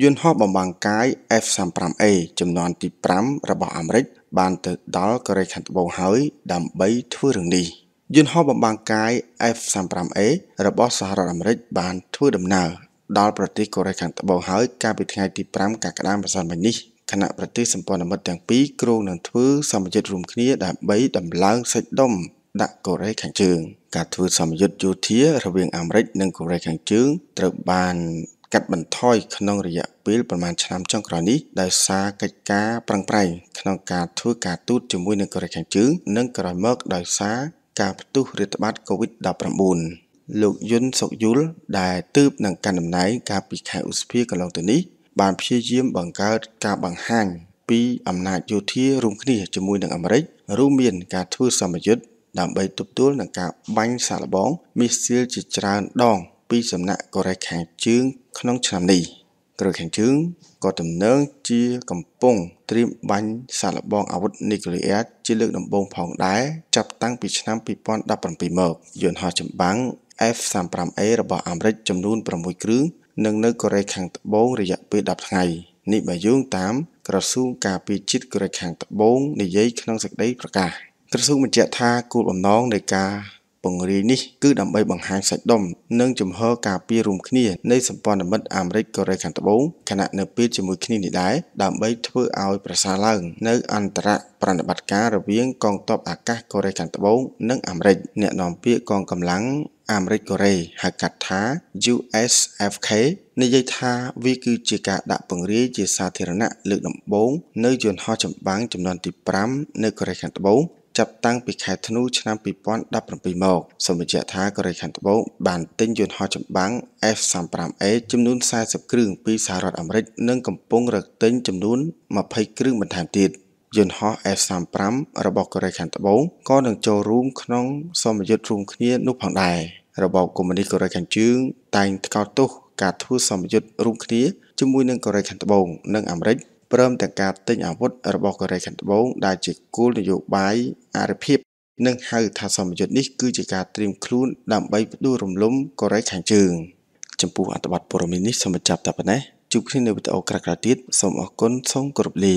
យន្តហោះបំបាំងកាយ F-35A ចំនួនទី5របស់អាមេរិកបានទៅដល់កូរ៉េខាងត្បូងហើយដើម្បីធ្វើរឿងនេះយន្តហោះបំបាំងកាយ F-35A របស់សហរដ្ឋអាមេរិកបានធ្វើដំណើរដល់ប្រទេសកូរ៉េខាងត្បូងហើយកាលពីថ្ងៃទី5កក្កដាម្សិលមិញនេះគណៈប្រទេសសម្ព័ន្ធមិត្តទាំងពីរគ្រោងនឹងធ្វើសម្ពយុទ្ធរួមគ្នាដើម្បីដំឡើងសាច់ដុំដាក់កូរ៉េខាងជើង ការធ្វើសម្ពយុទ្ធយោធារវាងអាមេរិកនិងកូរ៉េខាងជើងត្រូវបានកាត់បន្ថយក្នុងរយៈពេលប្រមាណឆ្នាំចុងក្រោយនេះដោយសារកិច្ចការប្រឹងប្រែងក្នុងការធ្វើការទូតជាមួយនឹងកូរ៉េខាងជើងនិងក្រោយមកដោយសារការផ្ទុះរាតត្បាត COVID-19 លោកយុនសុកយុលដែលទើបនឹងកាន់តំណែងកាលពីខែឧសភាកន្លងទៅនេះបានព្យាយាមបង្កើតការបង្ហាញពីអំណាចយោធារួមគ្នាជាមួយនឹងអាមេរិករួមមានការធ្វើសម្ពយុទ្ធដើម្បីទប់ទល់នឹងការបាញ់សាកល្បងមីស៊ីលជាច្រើនដងពីសំណាក់កូរ៉េខាងជើងក្នុងឆ្នាំនេះក្រុមខាងជើងក៏ដំណើរជាកំពុងត្រៀមបាញ់សាឡបងអាវុធនីក្លេអ៊ែរជាលើកដំបូងផងដែរចាប់តាំងពីឆ្នាំ2017មកយន្តហោះចម្បាំង F-35A របស់អាមេរិកចំនួន6គ្រឿងនឹងនៅកូរ៉េខាងត្បូងរយៈពេល10ថ្ងៃនេះបើយោងតាមក្រសួងការពារជាតិកូរ៉េខាងត្បូងនិយាយក្នុងសេចក្តីប្រកាសក្រសួងបញ្ជាក់ថាគោលបំណងនៃការពង្រាយនេះគឺដើម្បីបង្ហាញសាច់ដុំនិងជំហរការពាររួមគ្នានៃសម្ព័ន្ធមិត្តអាមេរិកកូរ៉េខាងត្បូងខណៈនៅពេលជាមួយគ្នានេះដែរដើម្បីធ្វើឲ្យប្រសើរឡើងនៅអន្តរប្រតិបត្តិការរវាងកងទ័ពអាកាសកូរ៉េខាងត្បូងនិងអាមេរិកអ្នកនាំពាក្យកងកម្លាំងអាមេរិកកូរ៉េហៅកាត់ថា USFK និយាយថាវាគឺជាការដាក់ពង្រាយជាសាធារណៈលើកដំបូងនៅយន្តហោះចម្បាំងចំនួនទី5នៅកូរ៉េខាងត្បូងចាប់តាំងពីខែធ្នូឆ្នាំ2017មកសូមបញ្ជាក់ថាកូរ៉េខាងត្បូងបានទិញយន្តហោះចម្បាំង F-35A ចំនួន40គ្រឿងពីសហរដ្ឋអាមេរិកនិងកំពុងរកទិញចំនួន20គ្រឿងបន្ថែមទៀតយន្តហោះ F-35 របស់កូរ៉េខាងត្បូងក៏នឹងចូលរួមក្នុងសមយុទ្ធរួមគ្នានោះផងដែររបបកុម្មុយនីសកូរ៉េខាងជើងតែងថ្កោលទោសការធ្វើសមយុទ្ធរួមគ្នាជាមួយនឹងកូរ៉េខាងត្បូងនិងអាមេរិកព្រមទាំងការទិញអាវុធរបស់កូរ៉េខាងត្បូងដែលជាគោលនយោបាយអរិភាពនិងហៅថាសម្ពយុទ្ធនេះគឺជាការត្រៀមខ្លួនដើម្បីផ្ដួលរំលំកូរ៉េខាងជើងចំពោះអត្ថបទព័ត៌មាននេះសូមបញ្ចប់តែប៉ុណ្ណេះជួបគ្នានៅវីដេអូក្រោយៗទៀតសូមអរគុណសូមគោរពលា